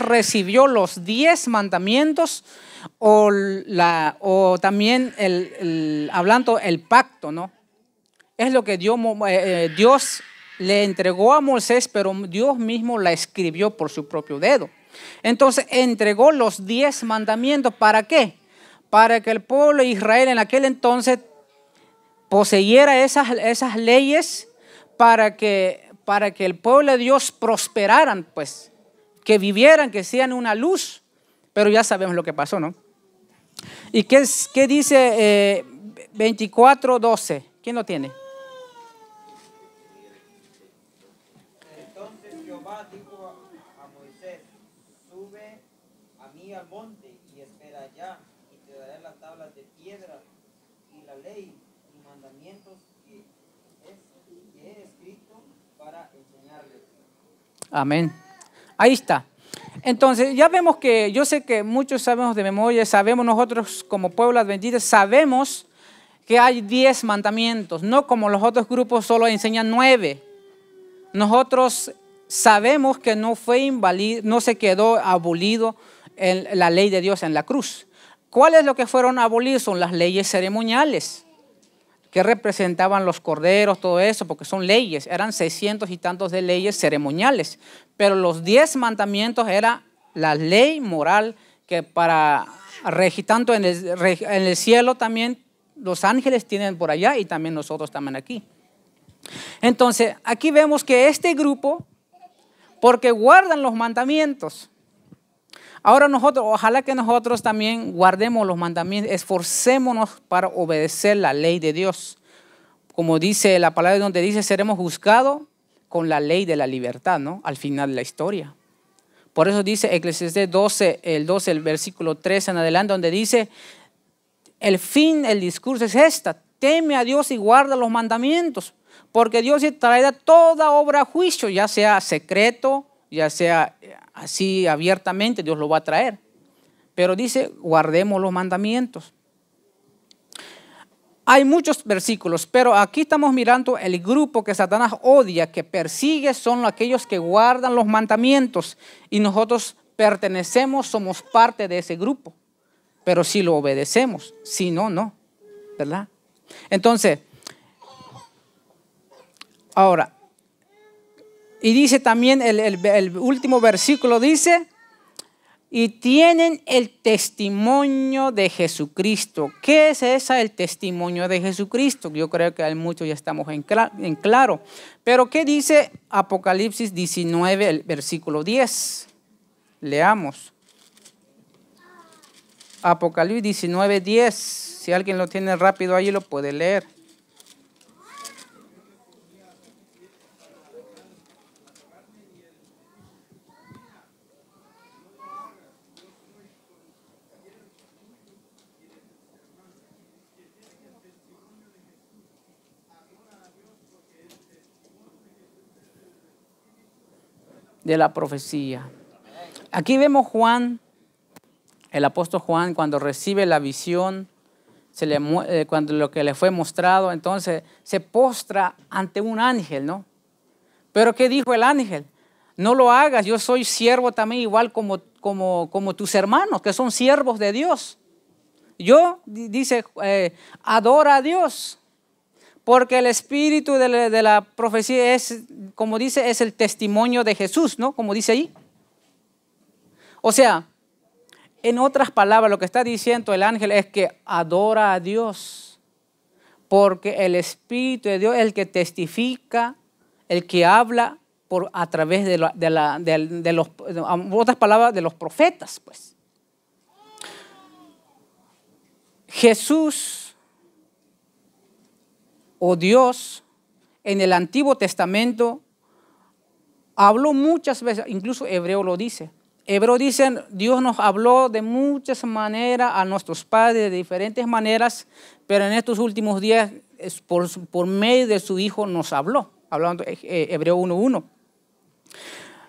recibió los diez mandamientos o, también el, hablando el pacto, ¿no? Es lo que eh, eh, Dios, le entregó a Moisés, pero Dios mismo la escribió por su propio dedo. Entonces entregó los diez mandamientos. ¿Para qué? Para que el pueblo de Israel en aquel entonces poseyera esas, esas leyes para que, para que el pueblo de Dios prosperaran, pues que vivieran, que sean una luz. Pero ya sabemos lo que pasó, ¿no? ¿Y qué, es, qué dice eh, 24, 12? ¿Quién lo tiene? Entonces Jehová dijo a Moisés, sube a mí al monte y espera allá, y te daré las tablas de piedra y la ley y mandamientos que, que he escrito para enseñarles. Amén. Ahí está. Entonces, ya vemos que yo sé que muchos sabemos de memoria, sabemos nosotros como pueblo adventista, sabemos que hay diez mandamientos, no como los otros grupos solo enseñan nueve. Nosotros sabemos que no fue invalido, no se quedó abolido la ley de Dios en la cruz. ¿Cuál es lo que fueron abolidos? Son las leyes ceremoniales que representaban los corderos, todo eso, porque son leyes, eran seiscientos y tantos de leyes ceremoniales, pero los diez mandamientos era la ley moral que para regir tanto en en el cielo también los ángeles tienen por allá y también nosotros también aquí. Entonces, aquí vemos que este grupo, porque guardan los mandamientos, Ahora nosotros, ojalá que nosotros también guardemos los mandamientos, esforcémonos para obedecer la ley de Dios. Como dice la palabra donde dice, seremos juzgados con la ley de la libertad, ¿no? Al final de la historia. Por eso dice Eclesiastes 12, el 12, el versículo 3 en adelante, donde dice, el fin, el discurso es esta, teme a Dios y guarda los mandamientos, porque Dios traerá toda obra a juicio, ya sea secreto, ya sea eh, así abiertamente, Dios lo va a traer. Pero dice, guardemos los mandamientos. Hay muchos versículos, pero aquí estamos mirando el grupo que Satanás odia, que persigue, son aquellos que guardan los mandamientos y nosotros pertenecemos, somos parte de ese grupo. Pero si lo obedecemos, si no, no, ¿verdad? Entonces, ahora, y dice también el, último versículo, dice, y tienen el testimonio de Jesucristo. ¿Qué es esa el testimonio de Jesucristo? Yo creo que hay muchos ya estamos en, en, claro. Pero ¿qué dice Apocalipsis 19, el versículo 10? Leamos. Apocalipsis 19, 10. Si alguien lo tiene rápido allí lo puede leer. de la profecía. Aquí vemos Juan, el apóstol Juan, cuando recibe la visión, se le, eh, cuando lo que le fue mostrado, entonces se postra ante un ángel, ¿no? Pero ¿qué dijo el ángel? No lo hagas, yo soy siervo también igual como, como, como tus hermanos, que son siervos de Dios. Yo, dice, eh, adora a Dios. Porque el espíritu de la, profecía es, como dice, es el testimonio de Jesús, ¿no? Como dice ahí. O sea, en otras palabras, lo que está diciendo el ángel es que adora a Dios, porque el Espíritu de Dios es el que testifica, el que habla por, a través de, la, de, otras palabras, de los profetas, pues. Jesús o Dios en el Antiguo Testamento habló muchas veces, incluso Hebreo lo dice. Hebreo dicen, Dios nos habló de muchas maneras a nuestros padres, de diferentes maneras, pero en estos últimos días, por, medio de su Hijo, nos habló, hablando eh, eh, Hebreo 1.1.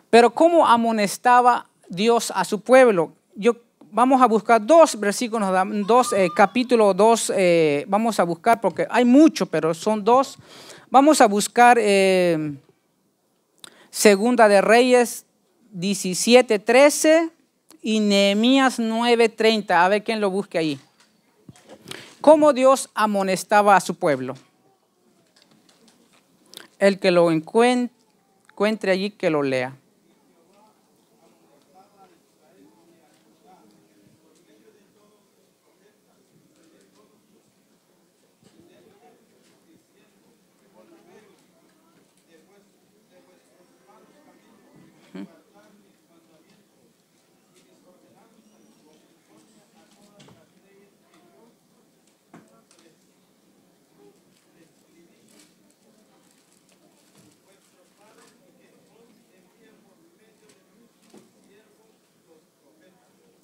Pero ¿cómo amonestaba Dios a su pueblo? Yo vamos a buscar dos versículos, dos eh, capítulos, dos, eh, vamos a buscar, porque hay mucho, pero son dos. Vamos a buscar eh, Segunda de Reyes 17.13 y Nehemías 9.30. A ver quién lo busque ahí. ¿Cómo Dios amonestaba a su pueblo? El que lo encuentre allí, que lo lea.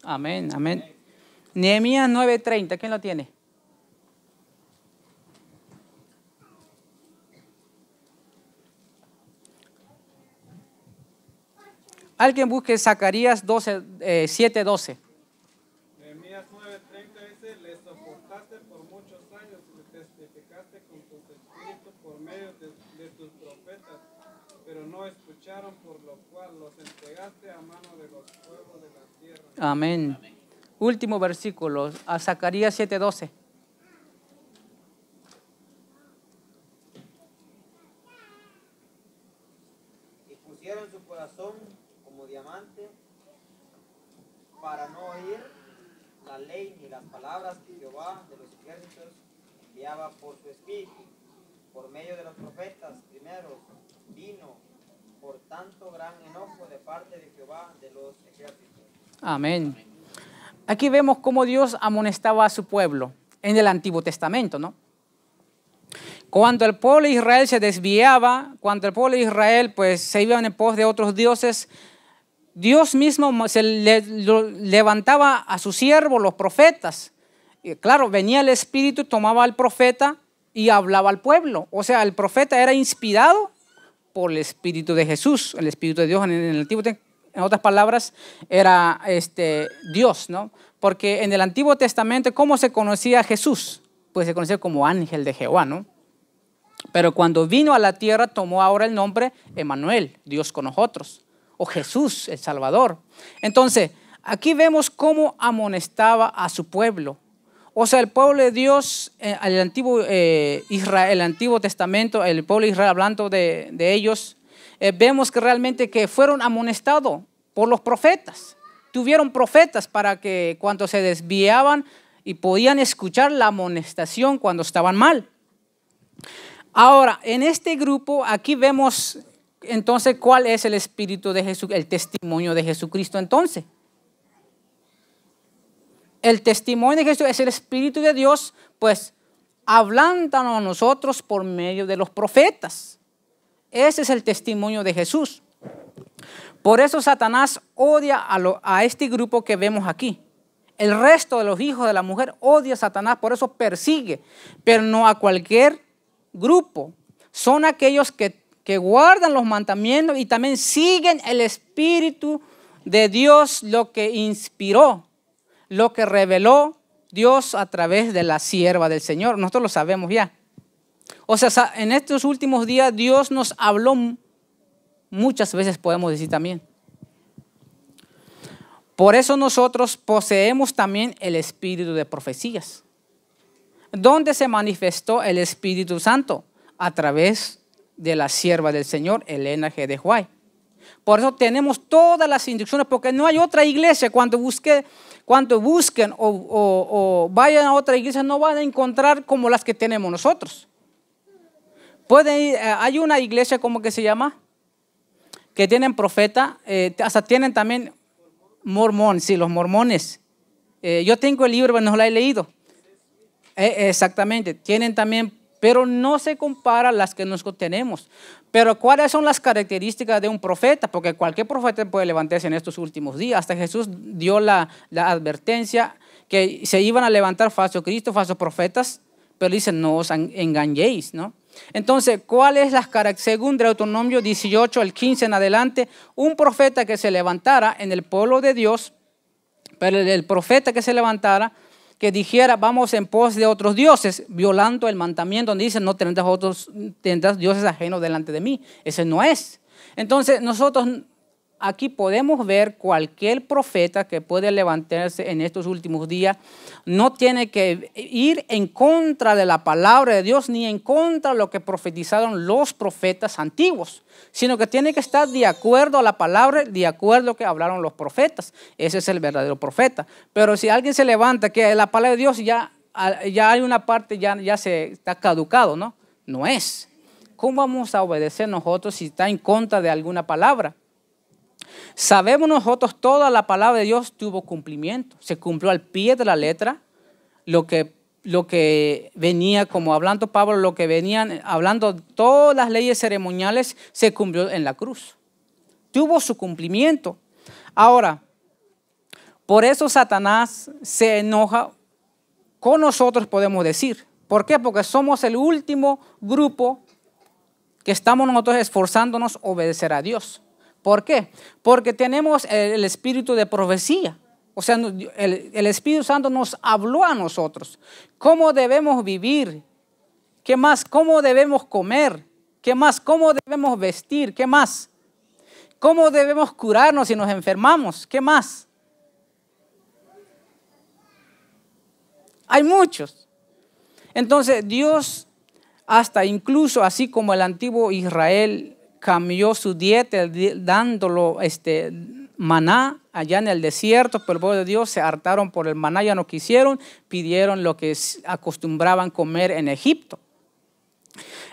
Amén, amén. Nehemías 9:30, ¿quién lo tiene? Alguien busque Zacarías 12, 12. Eh, Nehemías 9:30 dice, le soportaste por muchos años, le testificaste con tus espíritus por medio de tus profetas pero no escucharon, por lo cual los entregaste a mano de los pueblos de la tierra. Amén. Último versículo, a Zacarías 7:12. Y pusieron su corazón como diamante para no oír la ley ni las palabras que Jehová de los ejércitos enviaba por su espíritu por medio de los profetas primero, vino por tanto gran enojo de parte de Jehová de los ejércitos. Amén. Aquí vemos cómo Dios amonestaba a su pueblo en el Antiguo Testamento, ¿no? Cuando el pueblo de Israel se desviaba, cuando el pueblo de Israel pues se iba en pos de otros dioses, Dios mismo se levantaba a sus siervos, los profetas. claro, venía el Espíritu, tomaba al profeta y hablaba al pueblo. O sea, el profeta era inspirado por el Espíritu de Jesús, el Espíritu de Dios en el Antiguo En otras palabras, era este, Dios, ¿no? Porque en el Antiguo Testamento, ¿cómo se conocía Jesús? Pues se conocía como ángel de Jehová, ¿no? Pero cuando vino a la tierra, tomó ahora el nombre Emanuel, Dios con nosotros, o Jesús, el Salvador. Entonces, aquí vemos cómo amonestaba a su pueblo o sea, el pueblo de Dios, el eh, antiguo, eh, Israel, el antiguo Testamento, el pueblo de Israel hablando de, ellos, eh, vemos que realmente que fueron amonestados por los profetas. Tuvieron profetas para que cuando se desviaban y podían escuchar la amonestación cuando estaban mal. Ahora, en este grupo aquí vemos entonces cuál es el espíritu de Jesús, el testimonio de Jesucristo entonces el testimonio de Jesús es el Espíritu de Dios, pues hablándonos a nosotros por medio de los profetas. Ese es el testimonio de Jesús. Por eso Satanás odia a, este grupo que vemos aquí. El resto de los hijos de la mujer odia a Satanás, por eso persigue, pero no a cualquier grupo. Son aquellos que, que guardan los mandamientos y también siguen el Espíritu de Dios, lo que inspiró lo que reveló Dios a través de la sierva del Señor. Nosotros lo sabemos ya. O sea, en estos últimos días Dios nos habló muchas veces, podemos decir también. Por eso nosotros poseemos también el espíritu de profecías, donde se manifestó el Espíritu Santo a través de la sierva del Señor, Elena G. de Huay. Por eso tenemos todas las instrucciones, porque no hay otra iglesia. Cuando, busque, cuando busquen o, vayan a otra iglesia, no van a encontrar como las que tenemos nosotros. Eh, hay una iglesia, como que se llama? Que tienen profeta, eh, hasta tienen también mormón, sí, los mormones. Eh, yo tengo el libro, pero no lo he leído. exactamente, tienen también pero no se compara las que nosotros tenemos. Pero ¿cuáles son las características de un profeta? Porque cualquier profeta puede levantarse en estos últimos días. Hasta Jesús dio la, advertencia que se iban a levantar falsos Cristo, falsos profetas, pero dicen, no os engañéis, ¿no? Entonces, ¿cuál es las características? Según Deuteronomio 18, al 15 en adelante, un profeta que se levantara en el pueblo de Dios, pero el profeta que se levantara dijera vamos en pos de otros dioses, violando el mandamiento donde dice no tendrás otros tendrás dioses ajenos delante de mí. Ese no es. Entonces nosotros aquí podemos ver cualquier profeta que puede levantarse en estos últimos días, no tiene que ir en contra de la palabra de Dios ni en contra de lo que profetizaron los profetas antiguos, sino que tiene que estar de acuerdo a la palabra, de acuerdo a lo que hablaron los profetas. Ese es el verdadero profeta. Pero si alguien se levanta que la palabra de Dios ya, ya hay una parte, ya, ya se está caducado, ¿no? No es. ¿Cómo vamos a obedecer nosotros si está en contra de alguna palabra? Sabemos nosotros toda la palabra de Dios tuvo cumplimiento. Se cumplió al pie de la letra lo que, lo que venía, como hablando Pablo, lo que venían hablando, todas las leyes ceremoniales se cumplió en la cruz. Tuvo su cumplimiento. Ahora, por eso Satanás se enoja con nosotros, podemos decir. ¿Por qué? Porque somos el último grupo que estamos nosotros esforzándonos obedecer a Dios. ¿Por qué? Porque tenemos el espíritu de profecía. O sea, el, Espíritu Santo nos habló a nosotros. ¿Cómo debemos vivir? ¿Qué más? ¿Cómo debemos comer? ¿Qué más? ¿Cómo debemos vestir? ¿Qué más? ¿Cómo debemos curarnos si nos enfermamos? ¿Qué más? Hay muchos. Entonces Dios, hasta incluso así como el antiguo Israel cambió su dieta dándolo este, maná allá en el desierto, pero el pueblo de Dios se hartaron por el maná, ya no quisieron, pidieron lo que acostumbraban comer en Egipto.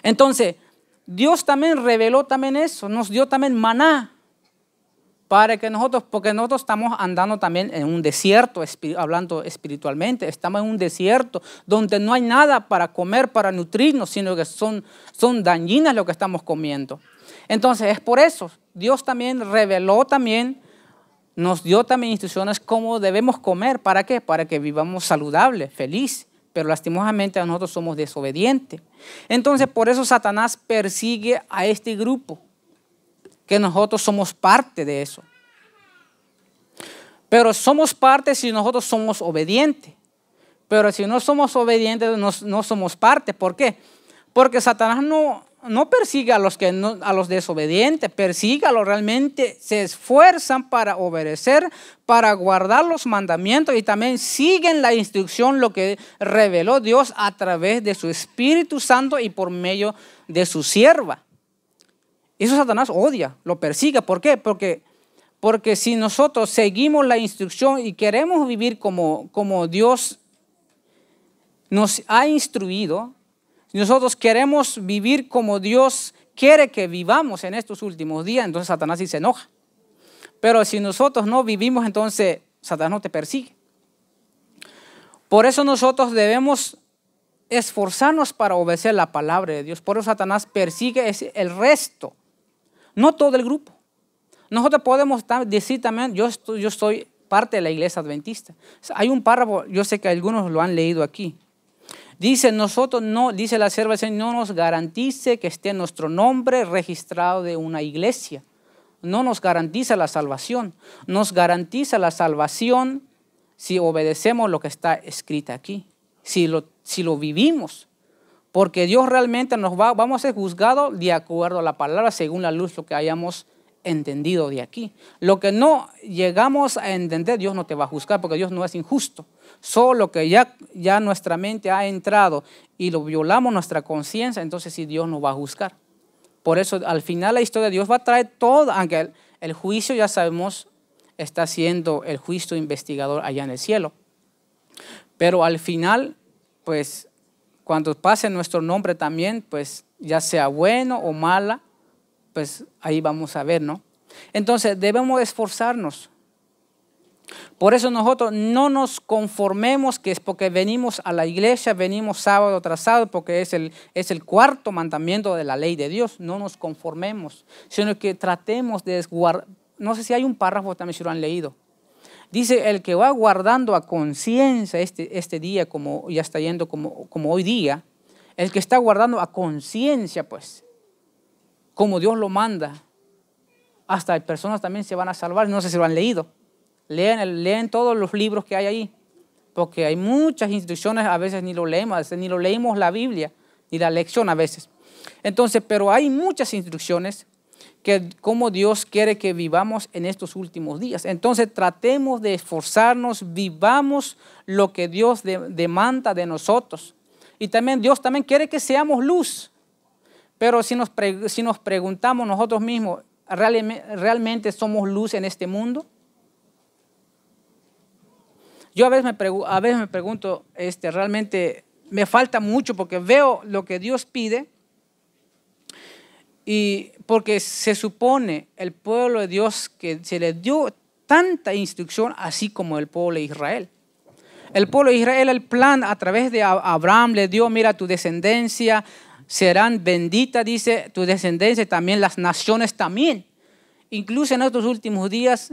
Entonces, Dios también reveló también eso, nos dio también maná para que nosotros, porque nosotros estamos andando también en un desierto, hablando espiritualmente, estamos en un desierto donde no hay nada para comer, para nutrirnos, sino que son, son dañinas lo que estamos comiendo. Entonces, es por eso. Dios también reveló también, nos dio también instrucciones cómo debemos comer. ¿Para qué? Para que vivamos saludable, feliz. Pero lastimosamente nosotros somos desobedientes. Entonces, por eso Satanás persigue a este grupo, que nosotros somos parte de eso. Pero somos parte si nosotros somos obedientes. Pero si no somos obedientes, no somos parte. ¿Por qué? Porque Satanás no, no persiga a los, que a los desobedientes, persígalos realmente, se esfuerzan para obedecer, para guardar los mandamientos y también siguen la instrucción, lo que reveló Dios a través de su Espíritu Santo y por medio de su sierva. Eso Satanás odia, lo persiga, ¿Por qué? Porque, porque si nosotros seguimos la instrucción y queremos vivir como, como Dios nos ha instruido, si nosotros queremos vivir como Dios quiere que vivamos en estos últimos días, entonces Satanás sí se enoja. Pero si nosotros no vivimos, entonces Satanás no te persigue. Por eso nosotros debemos esforzarnos para obedecer la palabra de Dios. Por eso Satanás persigue el resto, no todo el grupo. Nosotros podemos decir también, yo yo soy parte de la iglesia adventista. Hay un párrafo, yo sé que algunos lo han leído aquí, Dice, nosotros no, dice la sierva no nos garantice que esté nuestro nombre registrado de una iglesia. No nos garantiza la salvación. Nos garantiza la salvación si obedecemos lo que está escrito aquí, si lo, si lo vivimos. Porque Dios realmente nos va, vamos a ser juzgados de acuerdo a la palabra, según la luz, lo que hayamos entendido de aquí. Lo que no llegamos a entender, Dios no te va a juzgar, porque Dios no es injusto solo que ya, ya nuestra mente ha entrado y lo violamos nuestra conciencia, entonces si Dios nos va a juzgar. Por eso al final la historia de Dios va a traer todo, aunque el, el juicio ya sabemos está siendo el juicio investigador allá en el cielo. Pero al final, pues cuando pase nuestro nombre también, pues ya sea bueno o mala, pues ahí vamos a ver, ¿no? Entonces debemos esforzarnos por eso nosotros no nos conformemos que es porque venimos a la iglesia, venimos sábado tras sábado, porque es el, es el cuarto mandamiento de la ley de Dios. No nos conformemos, sino que tratemos de guardar. No sé si hay un párrafo también si lo han leído. Dice, el que va guardando a conciencia este, este día, como ya está yendo como, como hoy día, el que está guardando a conciencia, pues, como Dios lo manda, hasta personas también se van a salvar. No sé si lo han leído Leen todos los libros que hay ahí, porque hay muchas instrucciones, a veces ni lo leemos, ni lo leemos la Biblia, ni la lección a veces. Entonces, pero hay muchas instrucciones que cómo Dios quiere que vivamos en estos últimos días. Entonces tratemos de esforzarnos, vivamos lo que Dios demanda de nosotros. Y también Dios también quiere que seamos luz. Pero si nos, si nos preguntamos nosotros mismos, ¿realmente somos luz en este mundo? Yo a veces me, a veces me pregunto, este, realmente me falta mucho porque veo lo que Dios pide y porque se supone el pueblo de Dios que se le dio tanta instrucción así como el pueblo de Israel. El pueblo de Israel, el plan a través de Abraham le dio, mira, tu descendencia serán bendita, dice, tu descendencia también, las naciones también. Incluso en estos últimos días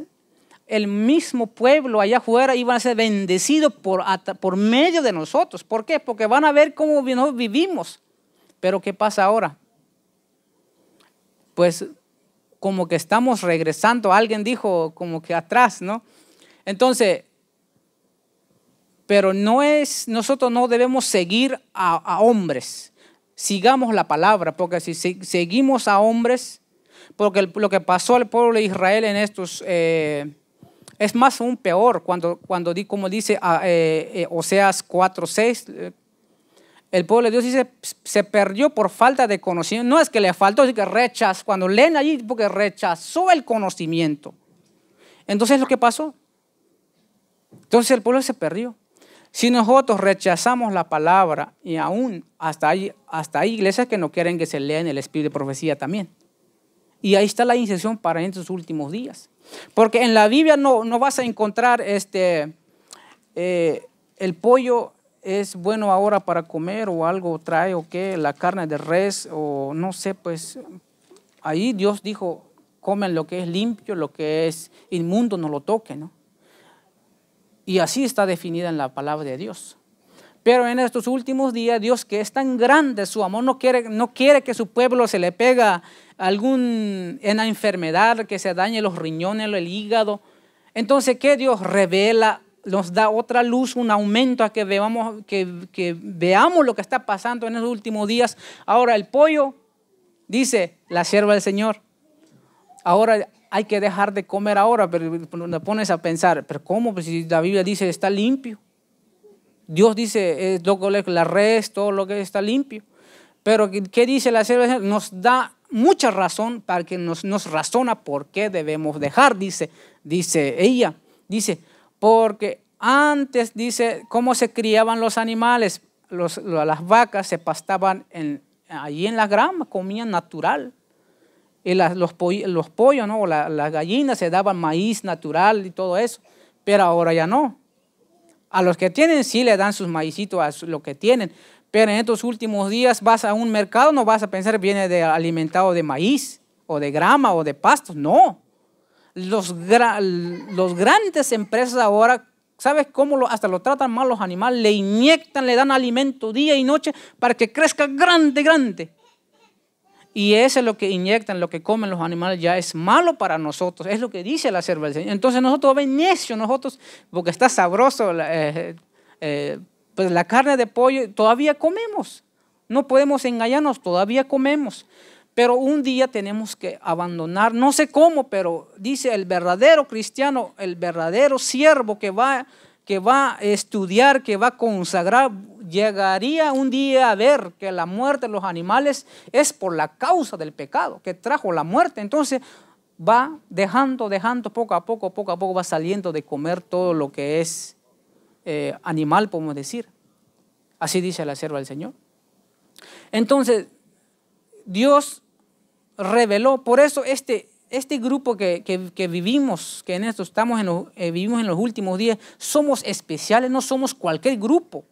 el mismo pueblo allá afuera iban a ser bendecidos por, por medio de nosotros. ¿Por qué? Porque van a ver cómo vivimos. Pero ¿qué pasa ahora? Pues como que estamos regresando, alguien dijo como que atrás, ¿no? Entonces, pero no es, nosotros no debemos seguir a, hombres. Sigamos la palabra, porque si seguimos a hombres, porque lo que pasó al pueblo de Israel en estos... Eh, es más aún peor cuando, cuando di, como dice ah, eh, eh, Oseas 4, 6, eh, el pueblo de Dios dice, se perdió por falta de conocimiento. No es que le faltó, es que rechazó, cuando leen allí, porque rechazó el conocimiento. Entonces, ¿lo que pasó? Entonces el pueblo se perdió. Si nosotros rechazamos la palabra, y aún hasta hay, hasta hay iglesias que no quieren que se lean el espíritu de profecía también. Y ahí está la iniciación para estos últimos días. Porque en la Biblia no, vas a encontrar este, eh, el pollo es bueno ahora para comer o algo trae o qué, la carne de res o no sé, pues ahí Dios dijo, comen lo que es limpio, lo que es inmundo, no lo toquen. Y así está definida en la palabra de Dios. Pero en estos últimos días, Dios que es tan grande, su amor no quiere, no quiere que su pueblo se le pega la enfermedad, que se dañe los riñones, el hígado. Entonces, ¿qué Dios revela? Nos da otra luz, un aumento a que veamos, que, veamos lo que está pasando en estos últimos días. Ahora el pollo, dice la sierva del Señor. Ahora hay que dejar de comer ahora, pero nos pones a pensar, pero ¿cómo? si la Biblia dice está limpio. Dios dice, es eh, la res, todo lo que está limpio. Pero ¿qué dice la cerveza? Nos da mucha razón para que nos, razona por qué debemos dejar, dice, dice ella. Dice, porque antes, dice, cómo se criaban los animales, las vacas se pastaban en, allí en la grama, comían natural. Y los, pollos, ¿no? las gallinas se daban maíz natural y todo eso. Pero ahora ya no. A los que tienen sí le dan sus maicitos a lo que tienen, pero en estos últimos días vas a un mercado, no vas a pensar viene de alimentado de maíz o de grama o de pastos, no. Los, grandes empresas ahora, ¿sabes cómo lo, hasta lo tratan mal los animales? Le inyectan, le dan alimento día y noche para que crezca grande, grande. Y eso es lo que inyectan, lo que comen los animales, ya es malo para nosotros. Es lo que dice la cerveza Entonces nosotros, necio, nosotros, porque está sabroso, eh, eh, pues la carne de pollo, todavía comemos. No podemos engañarnos, todavía comemos. Pero un día tenemos que abandonar, no sé cómo, pero dice el verdadero cristiano, el verdadero siervo que va, que va a estudiar, que va a consagrar, llegaría un día a ver que la muerte de los animales es por la causa del pecado que trajo la muerte. Entonces va dejando, dejando poco a poco, poco a poco va saliendo de comer todo lo que es eh, animal, podemos decir. Así dice la sierva del Señor. Entonces, Dios reveló, por eso este, este grupo que, vivimos, que en esto estamos en eh, vivimos en los últimos días, somos especiales, no somos cualquier grupo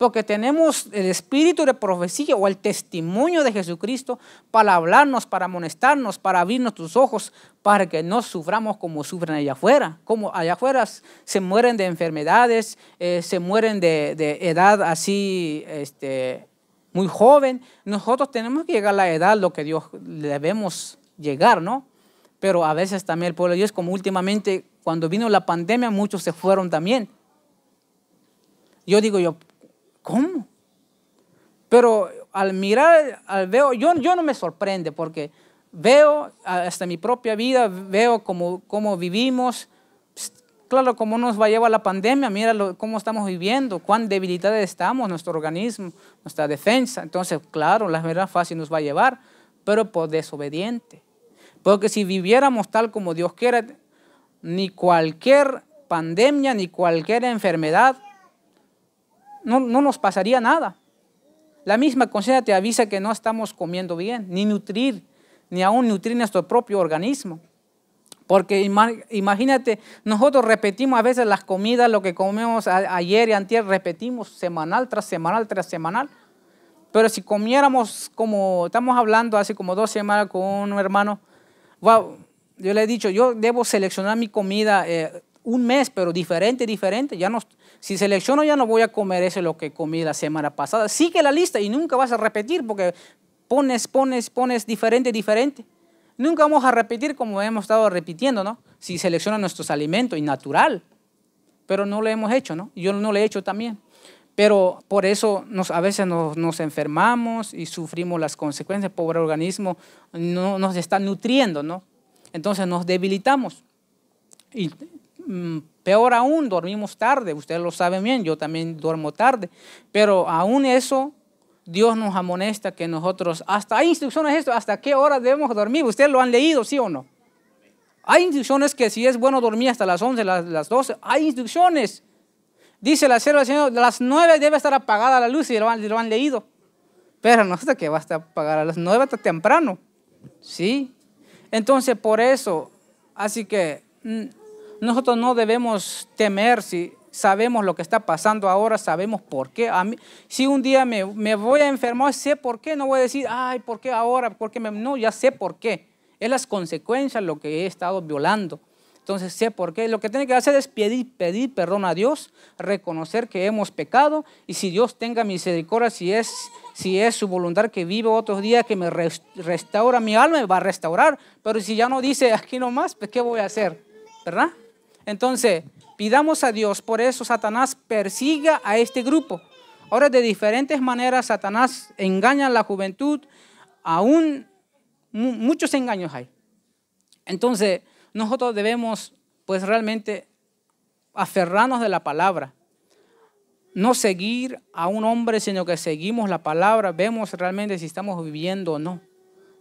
porque tenemos el espíritu de profecía o el testimonio de Jesucristo para hablarnos, para amonestarnos, para abrirnos tus ojos, para que no suframos como sufren allá afuera. Como allá afuera se mueren de enfermedades, eh, se mueren de, edad así, este, muy joven. Nosotros tenemos que llegar a la edad, lo que Dios debemos llegar, ¿no? Pero a veces también el pueblo de Dios, como últimamente cuando vino la pandemia, muchos se fueron también. Yo digo, yo, ¿Cómo? Pero al mirar, al veo, yo, yo no me sorprende porque veo ah, hasta mi propia vida, veo cómo, cómo vivimos. Claro, cómo nos va a llevar la pandemia, mira cómo estamos viviendo, cuán debilitados estamos, nuestro organismo, nuestra defensa. Entonces, claro, la verdad fácil nos va a llevar, pero por desobediente. Porque si viviéramos tal como Dios quiere, ni cualquier pandemia, ni cualquier enfermedad no, nos pasaría nada. La misma conciencia te avisa que no estamos comiendo bien, ni nutrir, ni aún nutrir nuestro propio organismo. Porque imagínate, nosotros repetimos a veces las comidas, lo que comemos ayer y antier, repetimos semanal tras semanal tras semanal. Pero si comiéramos como estamos hablando hace como dos semanas con un hermano, wow, yo le he dicho, yo debo seleccionar mi comida eh, un mes, pero diferente, diferente. Ya no, si selecciono ya no voy a comer eso lo que comí la semana pasada. Sigue la lista y nunca vas a repetir porque pones, pones, pones diferente, diferente. Nunca vamos a repetir como hemos estado repitiendo, ¿no? Si selecciona nuestros alimentos y natural, pero no lo hemos hecho, ¿no? Yo no lo he hecho también. Pero por eso nos, a veces nos, enfermamos y sufrimos las consecuencias. Pobre organismo no nos está nutriendo, ¿no? Entonces nos debilitamos. Y Mm, peor aún, dormimos tarde, ustedes lo saben bien, yo también duermo tarde, pero aún eso, Dios nos amonesta que nosotros, hasta hay instrucciones esto, hasta qué hora debemos dormir, ustedes lo han leído, sí o no. Hay instrucciones que si es bueno dormir hasta las 11, las, 12, hay instrucciones. Dice la sierva del Señor, las 9 debe estar apagada la luz y lo han, leído. Pero no hasta que va a estar apagada a las 9 hasta temprano. ¿Sí? Entonces, por eso, así que mm, nosotros no debemos temer si sabemos lo que está pasando ahora, sabemos por qué. si un día me, voy a enfermar, sé por qué, no voy a decir, ay, ¿por qué ahora? porque No, ya sé por qué. Es las consecuencias lo que he estado violando. Entonces sé por qué. Lo que tiene que hacer es pedir, pedir perdón a Dios, reconocer que hemos pecado y si Dios tenga misericordia, si es, si es su voluntad que vivo otros días, que me restaura mi alma, me va a restaurar. Pero si ya no dice aquí nomás, pues ¿qué voy a hacer? ¿Verdad? Entonces, pidamos a Dios, por eso Satanás persiga a este grupo. Ahora, de diferentes maneras, Satanás engaña a la juventud, aún muchos engaños hay. Entonces, nosotros debemos, pues realmente, aferrarnos de la palabra. No seguir a un hombre, sino que seguimos la palabra, vemos realmente si estamos viviendo o no.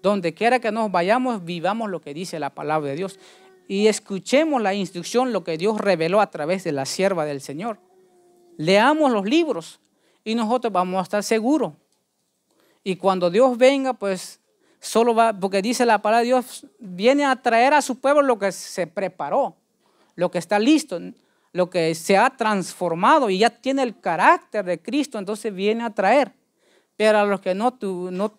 Donde quiera que nos vayamos, vivamos lo que dice la palabra de Dios y escuchemos la instrucción, lo que Dios reveló a través de la sierva del Señor. Leamos los libros y nosotros vamos a estar seguros. Y cuando Dios venga, pues solo va, porque dice la palabra de Dios, viene a traer a su pueblo lo que se preparó, lo que está listo, lo que se ha transformado y ya tiene el carácter de Cristo, entonces viene a traer. Pero a los que no,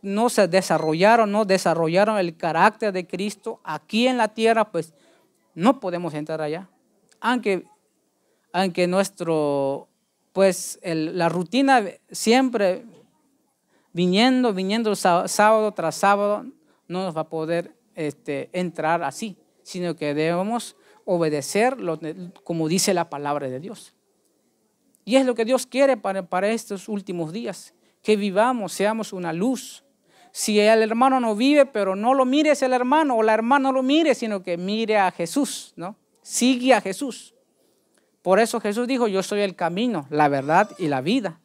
no se desarrollaron, no desarrollaron el carácter de Cristo aquí en la tierra, pues no podemos entrar allá. Aunque, aunque nuestro, pues la rutina siempre viniendo, viniendo sábado tras sábado, no nos va a poder este, entrar así, sino que debemos obedecer lo, como dice la palabra de Dios. Y es lo que Dios quiere para estos últimos días, que vivamos, seamos una luz si el hermano no vive, pero no lo mires el hermano o la hermana no lo mire, sino que mire a Jesús, ¿no? Sigue a Jesús. Por eso Jesús dijo, yo soy el camino, la verdad y la vida.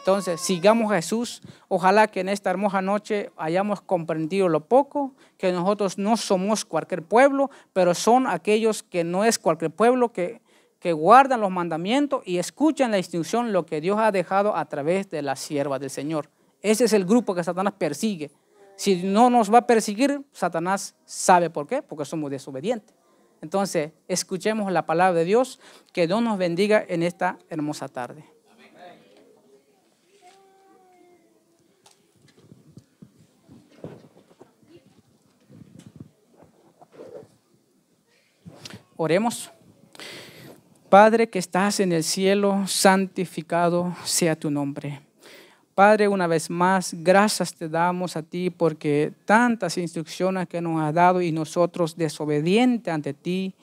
Entonces, sigamos a Jesús. Ojalá que en esta hermosa noche hayamos comprendido lo poco, que nosotros no somos cualquier pueblo, pero son aquellos que no es cualquier pueblo, que, que guardan los mandamientos y escuchan la instrucción, lo que Dios ha dejado a través de la sierva del Señor. Ese es el grupo que Satanás persigue. Si no nos va a perseguir, Satanás sabe por qué, porque somos desobedientes. Entonces, escuchemos la palabra de Dios, que Dios nos bendiga en esta hermosa tarde. Oremos. Padre que estás en el cielo, santificado sea tu nombre. Padre, una vez más, gracias te damos a ti porque tantas instrucciones que nos has dado y nosotros desobediente ante ti,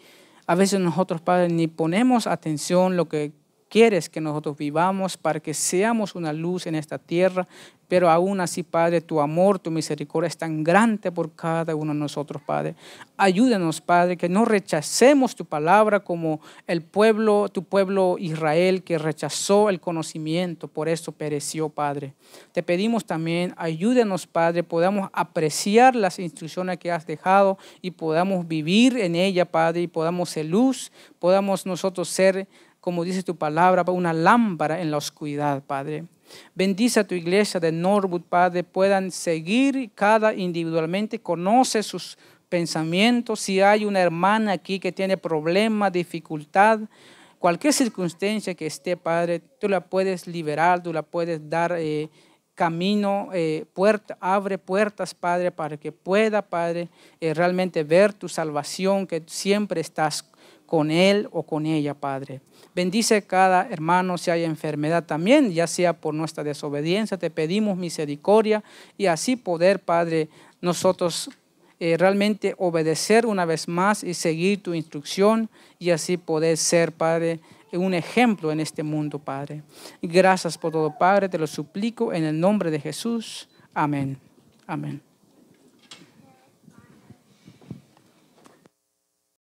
a veces nosotros, Padre, ni ponemos atención lo que quieres que nosotros vivamos para que seamos una luz en esta tierra, pero aún así, Padre, tu amor, tu misericordia es tan grande por cada uno de nosotros, Padre. Ayúdanos, Padre, que no rechacemos tu palabra como el pueblo, tu pueblo Israel, que rechazó el conocimiento, por eso pereció, Padre. Te pedimos también, ayúdenos, Padre, podamos apreciar las instrucciones que has dejado y podamos vivir en ella, Padre, y podamos ser luz, podamos nosotros ser como dice tu palabra, una lámpara en la oscuridad, Padre. Bendice a tu iglesia de Norwood, Padre, puedan seguir cada individualmente, conoce sus pensamientos. Si hay una hermana aquí que tiene problema, dificultad, cualquier circunstancia que esté, Padre, tú la puedes liberar, tú la puedes dar eh, camino, eh, puerta, abre puertas, Padre, para que pueda, Padre, eh, realmente ver tu salvación, que siempre estás con él o con ella, Padre. Bendice cada hermano si hay enfermedad también, ya sea por nuestra desobediencia. Te pedimos misericordia y así poder, Padre, nosotros eh, realmente obedecer una vez más y seguir tu instrucción y así poder ser, Padre, un ejemplo en este mundo, Padre. Gracias por todo, Padre. Te lo suplico en el nombre de Jesús. Amén. Amén.